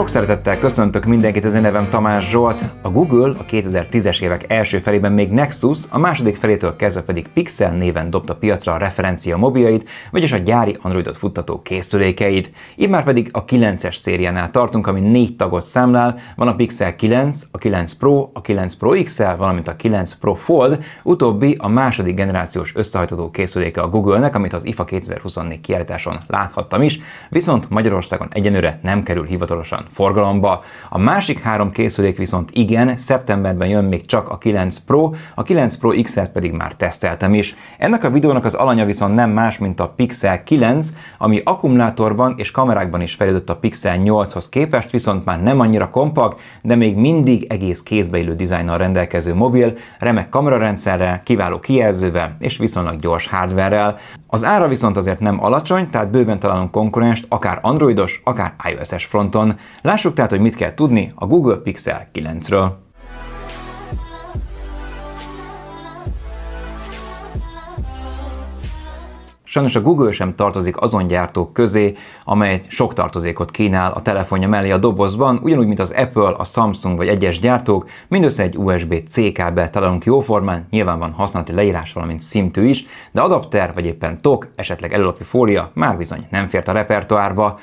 Sok szeretettel köszöntök mindenkit, az én nevem Tamás Zsolt. A Google a 2010-es évek első felében még Nexus, a második felétől kezdve pedig Pixel néven dobta piacra a referencia mobiljait, vagyis a gyári Androidot futtató készülékeit. Így már pedig a 9-es szériánál tartunk, ami négy tagot számlál, van a Pixel 9, a 9 Pro, a 9 Pro XL, valamint a 9 Pro Fold, utóbbi a második generációs összehajtató készüléke a Google-nek, amit az IFA 2024 kiállításon láthattam is, viszont Magyarországon egyenőre nem kerül hivatalosan forgalomba. A másik három készülék viszont igen, szeptemberben jön még csak a 9 Pro, a 9 Pro XR pedig már teszteltem is. Ennek a videónak az alanya viszont nem más, mint a Pixel 9, ami akkumulátorban és kamerákban is fejlődött a Pixel 8-hoz képest, viszont már nem annyira kompakt, de még mindig egész kézbeillő dizájnnal rendelkező mobil, remek kamerarendszerrel, kiváló kijelzővel és viszonylag gyors hardware-rel. Az ára viszont azért nem alacsony, tehát bőven találunk konkurenst akár androidos, akár iOS-es fronton. Lássuk tehát, hogy mit kell tudni a Google Pixel 9-ről. Sajnos a Google sem tartozik azon gyártók közé, amely sok tartozékot kínál a telefonja mellé a dobozban, ugyanúgy, mint az Apple, a Samsung vagy egyes gyártók, mindössze egy USB-C kábel találunk jóformán, nyilván van használati leírás, valamint szintű is, de adapter vagy éppen tok, esetleg előlapi fólia már bizony nem fért a repertoárba.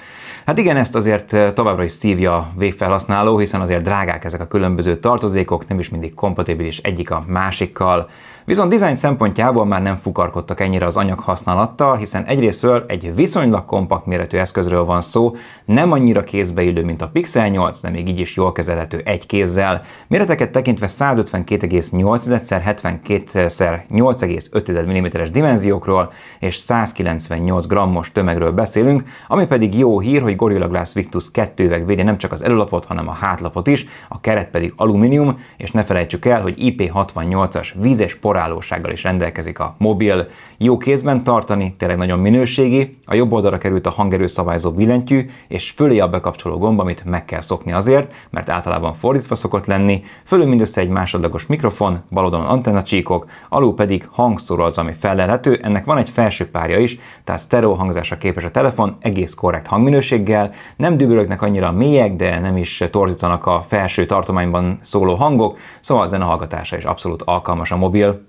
Hát igen, ezt azért továbbra is szívja a végfelhasználó, hiszen azért drágák ezek a különböző tartozékok, nem is mindig kompatibilis egyik a másikkal. Viszont dizájn szempontjából már nem fukarkodtak ennyire az anyag használattal, hiszen egyrésztről egy viszonylag kompakt méretű eszközről van szó, nem annyira kézbeillő, mint a Pixel 8, de még így is jól kezelhető egy kézzel. Méreteket tekintve 152,8 x 72 x 8,5 mm-es dimenziókról és 198 g-os tömegről beszélünk, ami pedig jó hír, hogy Gorilla Glass Victus 2 üveg védi nem csak az előlapot, hanem a hátlapot is, a keret pedig alumínium, és ne felejtsük el, hogy IP68-as vízes por korálósággal is rendelkezik a mobil, jó kézben tartani, tényleg nagyon minőségi, a jobb oldalra került a hangerőszabályzó billentyű, és fölé a bekapcsoló gomb, amit meg kell szokni azért, mert általában fordítva szokott lenni, fölül mindössze egy másodlagos mikrofon, bal oldalon antennacsíkok, alul pedig hangszóró az, ami felelhető, ennek van egy felső párja is, tehát stereo hangzásra képes a telefon, egész korrekt hangminőséggel, nem dübörögnek annyira a mélyek, de nem is torzítanak a felső tartományban szóló hangok, szóval a zene hallgatása is abszolút alkalmas a mobil.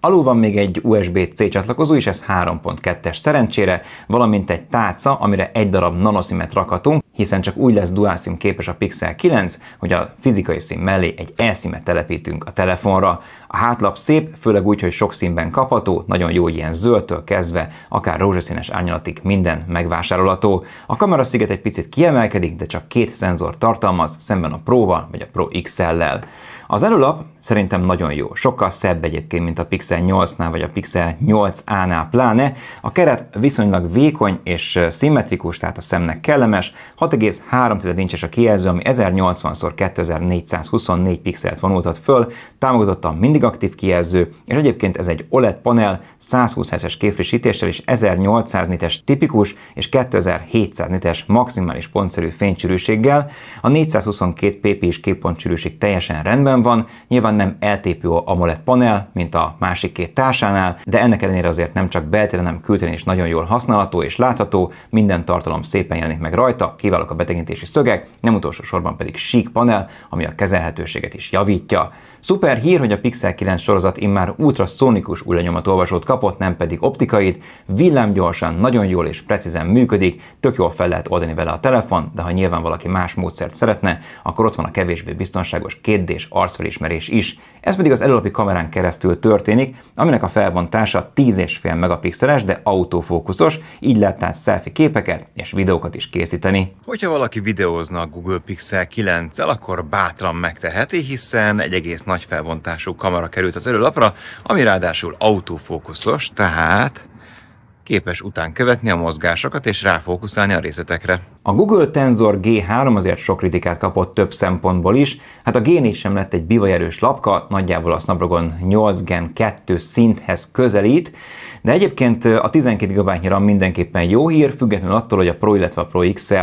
Alul van még egy USB-C csatlakozó is, ez 3.2-es szerencsére, valamint egy tárca, amire egy darab nanoszimet rakhatunk, hiszen csak úgy lesz dual SIM képes a Pixel 9, hogy a fizikai szín mellé egy e telepítünk a telefonra. A hátlap szép, főleg úgy, hogy sok színben kapható, nagyon jó ilyen zöldtől kezdve, akár rózsaszínes árnyalatig minden megvásárolható. A kamera sziget egy picit kiemelkedik, de csak két szenzor tartalmaz, szemben a Pro-val vagy a Pro XL-lel. Az előlap szerintem nagyon jó. Sokkal szebb egyébként, mint a Pixel 8-nál vagy a Pixel 8A-nál pláne. A keret viszonylag vékony és szimmetrikus, tehát a szemnek kellemes. 6,3 incses a kijelző, ami 1080x2424 pixelt vonultat föl, támogatottan mindig aktív kijelző, és egyébként ez egy OLED panel 120 Hz-es képfrissítéssel és 1800 nites tipikus és 2700 nites maximális pontszerű fénycsűrűséggel. A 422 ppi-s képpontsűrűség teljesen rendben van, nyilván nem eltépő AMOLED panel, mint a másik két társánál, de ennek ellenére azért nem csak beltéren, hanem kültéren is nagyon jól használható és látható, minden tartalom szépen jelenik meg rajta, kiválók a betekintési szögek, nem utolsó sorban pedig sík panel, ami a kezelhetőséget is javítja. Szuper hír, hogy a Pixel 9 sorozat immár ultraszonikus olvasót kapott, nem pedig optikait, villámgyorsan, nagyon jól és precízen működik, tök jól fel lehet oldani vele a telefon, de ha nyilván valaki más módszert szeretne, akkor ott van a kevésbé biztonságos 2D-s arcfelismerés is, is. Ez pedig az előlapi kamerán keresztül történik, aminek a felbontása 10,5 megapixeles, de autofókuszos, így lehet tehát selfie képeket és videókat is készíteni. Hogyha valaki videózna a Google Pixel 9-el, akkor bátran megteheti, hiszen egy egész nagy felbontású kamera került az előlapra, ami ráadásul autofókuszos, tehát képes után követni a mozgásokat és ráfókuszálni a részletekre. A Google Tensor G3 azért sok kritikát kapott több szempontból is, hát a G4 sem lett egy bivajerős lapka, nagyjából a Snapdragon 8 Gen 2 szinthez közelít, de egyébként a 12 GB RAM mindenképpen jó hír, függetlenül attól, hogy a Pro, illetve a Pro XL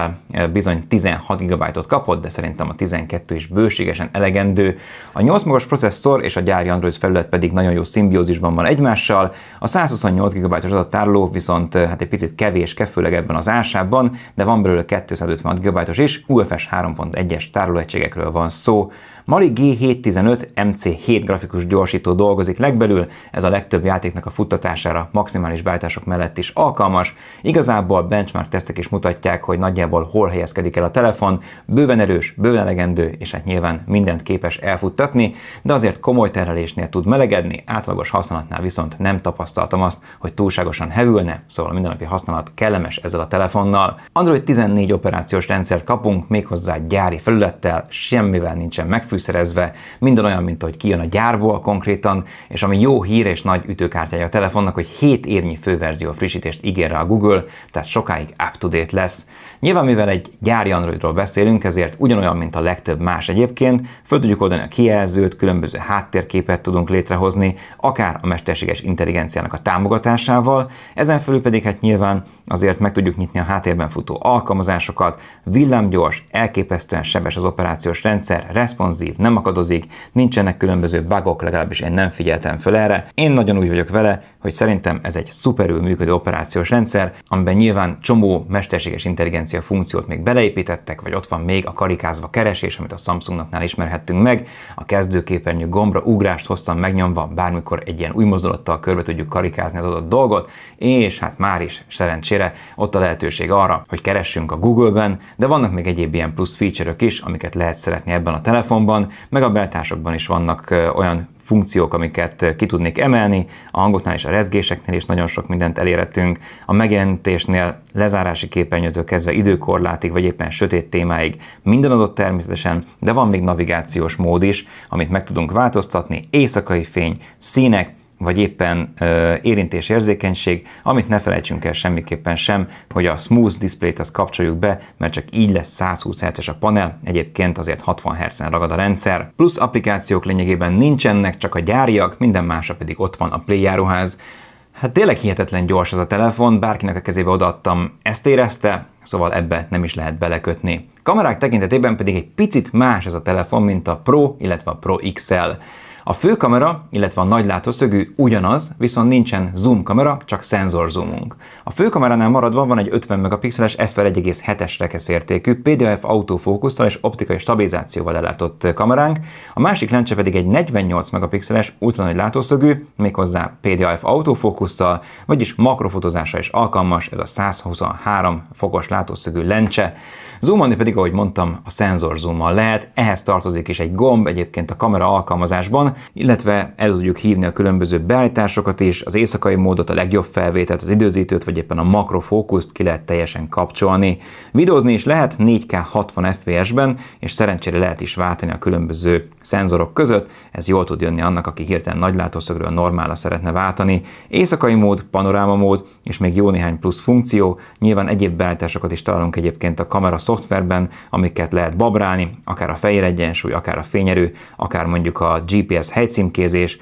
bizony 16 GB-ot kapott, de szerintem a 12 is bőségesen elegendő. A 8 magas processzor és a gyári Android felület pedig nagyon jó szimbiózisban van egymással. A 128 GB-os adattárló viszont hát egy picit kevés, kefőleg ebben az ásában, de van belőle 256 GB-os is, UFS 3.1-es tárolóegységekről van szó. Mali G715 MC7 grafikus gyorsító dolgozik legbelül, ez a legtöbb játéknak a futtatására maximális beállítások mellett is alkalmas. Igazából benchmark tesztek is mutatják, hogy nagyjából hol helyezkedik el a telefon, bőven erős, bőven elegendő, és hát nyilván mindent képes elfuttatni, de azért komoly terhelésnél tud melegedni, átlagos használatnál viszont nem tapasztaltam azt, hogy túlságosan hevülne, szóval a mindennapi használat kellemes ezzel a telefonnal. Android 14 operációs rendszert kapunk, méghozzá gyári felülettel, semmivel nincsen megfűtve, fűszerezve, minden olyan, mint ahogy kijön a gyárból konkrétan, és ami jó hír és nagy ütőkártyája a telefonnak, hogy 7 évnyi főverzió frissítést ígér rá a Google, tehát sokáig up-to-date lesz. Nyilván mivel egy gyári Androidról beszélünk, ezért ugyanolyan, mint a legtöbb más egyébként, föl tudjuk oldani a kijelzőt, különböző háttérképet tudunk létrehozni, akár a mesterséges intelligenciának a támogatásával, ezen felül pedig hát nyilván azért meg tudjuk nyitni a háttérben futó alkalmazásokat, villámgyors, elképesztően sebes az operációs rendszer, responsív, explozív, nem akadozik, nincsenek különböző bugok, legalábbis én nem figyeltem föl erre. Én nagyon úgy vagyok vele, hogy szerintem ez egy szuperül működő operációs rendszer, amiben nyilván csomó mesterséges intelligencia funkciót még beleépítettek, vagy ott van még a karikázva keresés, amit a Samsungnaknál ismerhettünk meg, a kezdőképernyő gombra ugrást hosszan megnyomva bármikor egy ilyen új mozdulattal körbe tudjuk karikázni az adott dolgot, és hát már is szerencsére ott a lehetőség arra, hogy keressünk a Google-ben, de vannak még egyéb ilyen plusz feature is, amiket lehet szeretni ebben a telefonban, beállításokban, meg a beltársakban is vannak olyan funkciók, amiket ki tudnék emelni, a hangoknál és a rezgéseknél is nagyon sok mindent elérhetünk, a megjelentésnél lezárási képernyőtől kezdve időkorlátig, vagy éppen sötét témáig minden adott természetesen, de van még navigációs mód is, amit meg tudunk változtatni, éjszakai fény, színek, vagy éppen érintésérzékenység, amit ne felejtsünk el semmiképpen sem, hogy a smooth display-t azt kapcsoljuk be, mert csak így lesz 120 Hz-es a panel, egyébként azért 60 Hz-en ragad a rendszer. Plusz applikációk lényegében nincsenek, csak a gyáriak, minden másra pedig ott van a Play járóház. Hát tényleg hihetetlen gyors ez a telefon, bárkinek a kezébe odaadtam, ezt érezte, szóval ebbe nem is lehet belekötni. Kamerák tekintetében pedig egy picit más ez a telefon, mint a Pro, illetve a Pro XL. A főkamera, illetve a nagy látószögű ugyanaz, viszont nincsen zoom kamera, csak szenzor zoomunk. A főkameránál maradva van egy 50 megapixeles f1,7-es rekeszértékű PDF autofókusszal és optikai stabilizációval ellátott kameránk, a másik lencse pedig egy 48 megapixeles ultranagy látószögű, méghozzá PDF autofókusszal, vagyis makrofotozásra is alkalmas ez a 123 fokos látószögű lencse. Zoomolni pedig, ahogy mondtam, a zoommal lehet, ehhez tartozik is egy gomb egyébként a kamera alkalmazásban, illetve el tudjuk hívni a különböző beállításokat is, az éjszakai módot, a legjobb felvételt, az időzítőt, vagy éppen a makrofókuszt ki lehet teljesen kapcsolni. Videózni is lehet 4K 60 FPS-ben, és szerencsére lehet is váltani a különböző szenzorok között, ez jól tud jönni annak, aki hirtelen nagy látószögről normálra szeretne váltani. Éjszakai mód, panoráma mód és még jó néhány plusz funkció, nyilván egyéb beállításokat is találunk egyébként a kamera szoftverben, amiket lehet babrálni, akár a fehér egyensúly, akár a fényerő, akár mondjuk a GPS helycímkézés,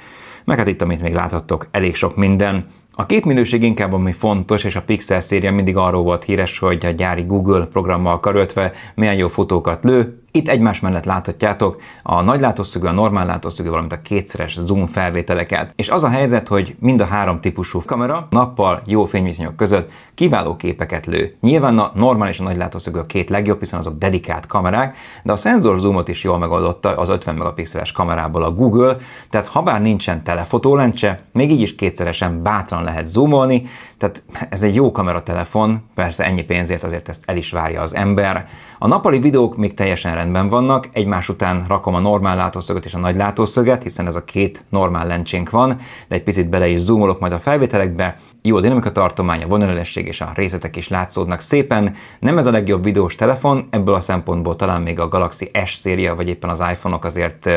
meg hát itt, amit még láthattok, elég sok minden. A képminőség inkább ami fontos, és a Pixel széria mindig arról volt híres, hogy a gyári Google programmal karöltve milyen jó fotókat lő, itt egymás mellett láthatjátok a nagy látószögű, a normál látószögű, valamint a kétszeres zoom felvételeket. És az a helyzet, hogy mind a három típusú kamera nappal jó fényviszonyok között kiváló képeket lő. Nyilván a normál és a nagy látószögű a két legjobb, hiszen azok dedikált kamerák, de a szenzor zoomot is jól megoldotta az 50 megapixeles kamerából a Google, tehát ha bár nincsen telefotólencse, még így is kétszeresen bátran lehet zoomolni, tehát ez egy jó kameratelefon, persze ennyi pénzért azért ezt el is várja az ember. A nappali videók még teljesen rendben vannak, egymás után rakom a normál látószögöt és a nagy látószöget, hiszen ez a két normál lencsénk van, de egy picit bele is zoomolok majd a felvételekbe, jó a dinamika tartomány, a vonalölesség és a részletek is látszódnak szépen. Nem ez a legjobb videós telefon, ebből a szempontból talán még a Galaxy S széria vagy éppen az iPhone-ok azért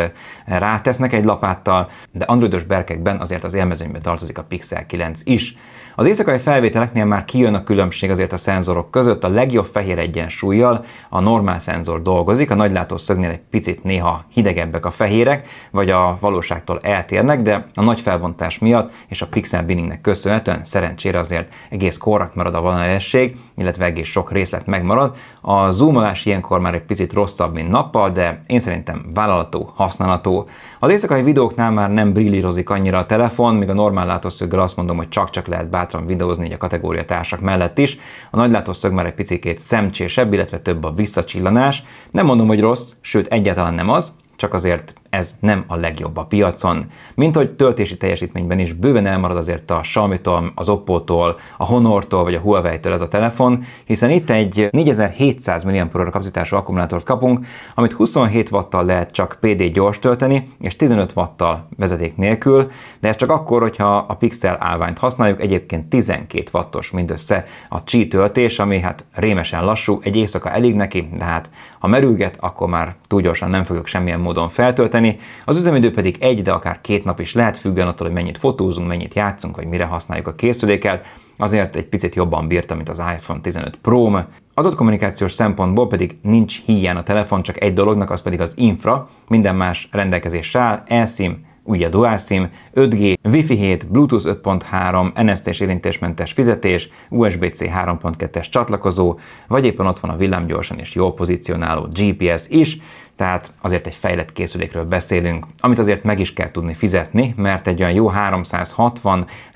rátesznek egy lapáttal, de androidos berkekben azért az élmezőnybe tartozik a Pixel 9 is. Az éjszakai felvételeknél már kijön a különbség azért a szenzorok között, a legjobb fehér egyensúlyjal a normál szenzor dolgozik, a nagylátószögnél egy picit néha hidegebbek a fehérek, vagy a valóságtól eltérnek, de a nagy felbontás miatt és a pixel binningnek köszönhetően szerencsére azért egész korrekt marad a vonalesség, illetve egész sok részlet megmarad. A zoomolás ilyenkor már egy picit rosszabb, mint nappal, de én szerintem vállalható, használható. Az éjszakai videóknál már nem brillírozik annyira a telefon, még a normál látószöggel azt mondom, hogy csak-csak lehet bátran videózni így a kategória társak mellett is. A nagy látószög már egy picikét szemcsésebb, illetve több a visszacsillanás. Nem mondom, hogy rossz, sőt egyáltalán nem az, csak azért ez nem a legjobb a piacon. Mint hogy töltési teljesítményben is bőven elmarad azért a Xiaomi-tól, az Oppo-tól, a tól vagy a Huawei-től ez a telefon, hiszen itt egy 4700 mAh kapacitású akkumulátort kapunk, amit 27 wattal lehet csak PD gyors tölteni, és 15 wattal vezeték nélkül, de ez csak akkor, hogyha a Pixel állványt használjuk, egyébként 12 wattos mindössze a Qi töltés, ami hát rémesen lassú, egy éjszaka elég neki, de hát ha merülget, akkor már túl gyorsan nem fogjuk semmilyen módon feltölteni, tölteni, az üzemidő pedig egy, de akár két nap is lehet, függően attól, hogy mennyit fotózunk, mennyit játszunk, vagy mire használjuk a készüléket, azért egy picit jobban bírta, mint az iPhone 15 pro -m. Adott kommunikációs szempontból pedig nincs hiány a telefon, csak egy dolognak, az pedig az infra, minden más rendelkezésre áll, eSIM, ugye a Dual SIM, 5G, Wi-Fi 7, Bluetooth 5.3, NFC-s érintésmentes fizetés, USB-C 3.2-es csatlakozó, vagy éppen ott van a villámgyorsan és jól pozícionáló GPS is, tehát azért egy fejlett készülékről beszélünk, amit azért meg is kell tudni fizetni, mert egy olyan jó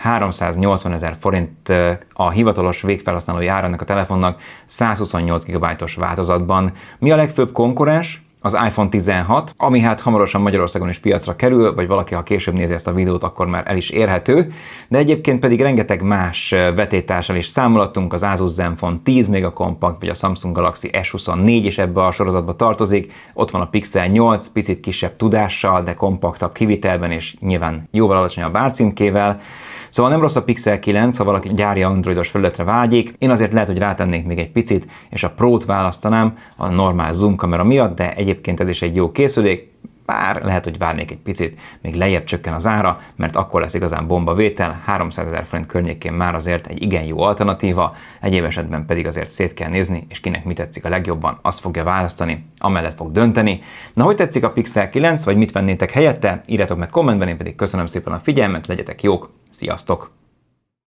360-380 ezer forint a hivatalos végfelhasználói ára ennek a telefonnak 128 GB-os változatban. Mi a legfőbb konkurens? az iPhone 16, ami hát hamarosan Magyarországon is piacra kerül, vagy valaki, ha később nézi ezt a videót, akkor már el is érhető, de egyébként pedig rengeteg más vetétársal is számolatunk, az Asus Zenfone 10 a Compact, vagy a Samsung Galaxy S24 is ebbe a sorozatba tartozik, ott van a Pixel 8, picit kisebb tudással, de kompaktabb kivitelben, és nyilván jóval alacsonyabb árcímkével, Szóval nem rossz a Pixel 9, ha valaki gyári androidos felületre vágyik. Én azért lehet, hogy rátennék még egy picit, és a Pro-t választanám a normál zoom kamera miatt, de egyébként ez is egy jó készülék, bár lehet, hogy várnék egy picit, még lejjebb csökken az ára, mert akkor lesz igazán bomba vétel, 300 ezer forint környékén már azért egy igen jó alternatíva, egyéb esetben pedig azért szét kell nézni, és kinek mi tetszik a legjobban, azt fogja választani, amellett fog dönteni. Na, hogy tetszik a Pixel 9, vagy mit vennétek helyette? Írjátok meg kommentben, én pedig köszönöm szépen a figyelmet, legyetek jók, sziasztok!